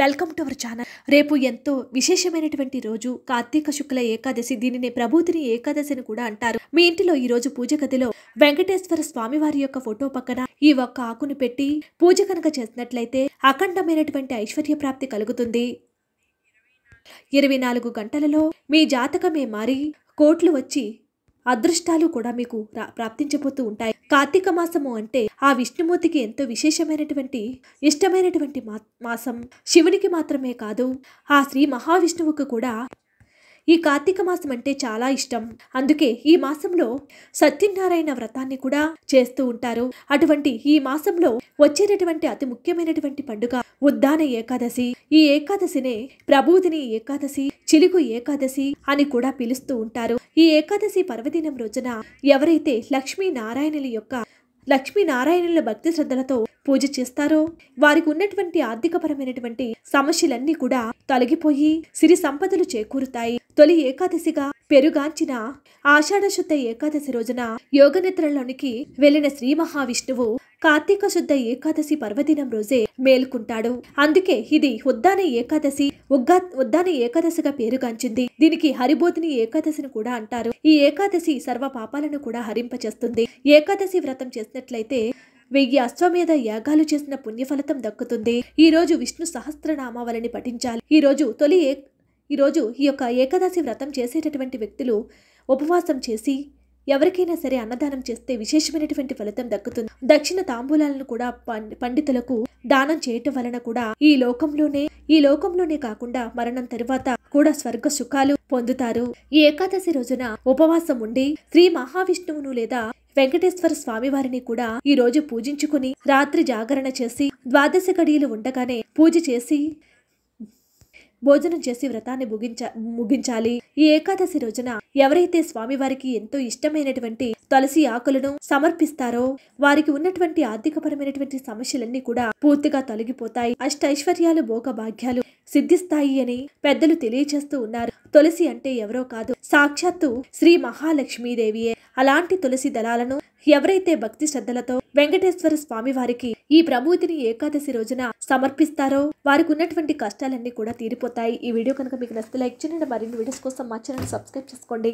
welcome to our channel రేపు ఎంతో విశేషమైనటువంటి రోజు కార్తీక శుక్ల ఏకాదశి దీనిని ప్రభుతిని ఏకాదశి అని కూడా అంటారు మీ ఇంటిలో ఈ రోజు పూజ గదిలో వెంకటేశ్వర స్వామి వారి యొక్క ఫోటో పక్కన ఈ ఒక్క ఆకును పెట్టి పూజ కనుక చేసినట్లయితే అఖండమైనటువంటి ఐశ్వర్య ప్రాప్తి కలుగుతుంది ఇరవై నాలుగు గంటలలో మీ జాతకమే మారి కోట్లు వచ్చి అదృష్టాలు కూడా మీకు ప్రాప్తించబోతూ ఉంటాయి కార్తీక మాసము అంటే ఆ విష్ణుమూర్తికి ఎంతో విశేషమైనటువంటి ఇష్టమైనటువంటి మాసం శివునికి మాత్రమే కాదు ఆ శ్రీ మహావిష్ణువుకు కూడా ఈ కార్తీక మాసం అంటే చాలా ఇష్టం అందుకే ఈ మాసంలో సత్యనారాయణ వ్రతాన్ని కూడా చేస్తూ ఉంటారు అటువంటి ఈ మాసంలో వచ్చేటటువంటి అతి ముఖ్యమైనటువంటి పండుగ ఉద్దాన ఏకాదశి ఈ ఏకాదశినే ప్రభుదిని ఏకాదశి చిలుకు ఏకాదశి అని కూడా పిలుస్తూ ఉంటారు ఈ ఏకాదశి పర్వదినం రోజున ఎవరైతే లక్ష్మీ యొక్క లక్ష్మీనారాయణుల భక్తి శ్రద్ధలతో పూజ చేస్తారో వారికి ఉన్నటువంటి ఆర్థికపరమైనటువంటి సమస్యలన్నీ కూడా తొలగిపోయి సిరి సంపదలు చేకూరుతాయి తొలి ఏకాదశిగా పెరుగాంచిన ఆషాఢశుద్ధ ఏకాదశి రోజున యోగనిద్రలోనికి వెళ్లిన శ్రీ మహావిష్ణువు కార్తీక శుద్ధ ఏకాదశి పర్వదినం రోజే మేల్కుంటాడు అందుకే ఇది ఉద్దాన ఏకాదశి ఉగ్గా ఉద్దాన ఏకాదశిగా పేరుగాంచింది దీనికి హరిబోధిని ఏకాదశిని కూడా అంటారు ఈ ఏకాదశి సర్వ పాపాలను కూడా హరింపచేస్తుంది ఏకాదశి వ్రతం చేసినట్లయితే వెయ్యి అశ్వమేధ యాగాలు చేసిన పుణ్యఫలితం దక్కుతుంది ఈ రోజు విష్ణు సహస్రనామావళిని పఠించాలి ఈ రోజు తొలి ఈ ఈరోజు ఈ యొక్క ఏకాదశి వ్రతం చేసేటటువంటి వ్యక్తులు ఉపవాసం చేసి ఎవరికైనా సరే అన్నదానం చేస్తే విశేషమైనటువంటి ఫలితం దక్కుతుంది దక్షిణ తాంబూలాలను కూడా పండితులకు దానం చేయటం వలన కూడా ఈ లోకంలోనే ఈ లోకంలోనే కాకుండా మరణం తరువాత కూడా స్వర్గ సుఖాలు పొందుతారు ఈ ఏకాదశి రోజున ఉపవాసం ఉండి శ్రీ మహావిష్ణువును లేదా వెంకటేశ్వర స్వామివారిని కూడా ఈ రోజు పూజించుకుని రాత్రి జాగరణ చేసి ద్వాదశ కడియలు ఉండగానే పూజ చేసి భోజనం చేసి వ్రతాన్ని ముగించ ముగించాలి ఈ ఏకాదశి రోజున ఎవరైతే స్వామివారికి ఎంతో ఇష్టమైనటువంటి తులసి ఆకులను సమర్పిస్తారో వారికి ఉన్నటువంటి ఆర్థికపరమైనటువంటి సమస్యలన్నీ కూడా పూర్తిగా తొలగిపోతాయి అష్ట ఐశ్వర్యాలు భోగ భాగ్యాలు సిద్ధిస్తాయి అని పెద్దలు తెలియచేస్తూ ఉన్నారు తులసి అంటే ఎవరో కాదు సాక్షాత్తు శ్రీ మహాలక్ష్మీదేవియే అలాంటి తులసి దళాలను ఎవరైతే భక్తి శ్రద్ధలతో వెంకటేశ్వర స్వామి వారికి ఈ ప్రభూతిని ఏకాదశి రోజున సమర్పిస్తారో వారికి ఉన్నటువంటి కష్టాలన్నీ కూడా తీరిపోతాయి ఈ వీడియో కనుక మీకు నచ్చితే లైక్ చేయండి మరిన్ని వీడియోస్ కోసం మా ఛానల్ సబ్స్క్రైబ్ చేసుకోండి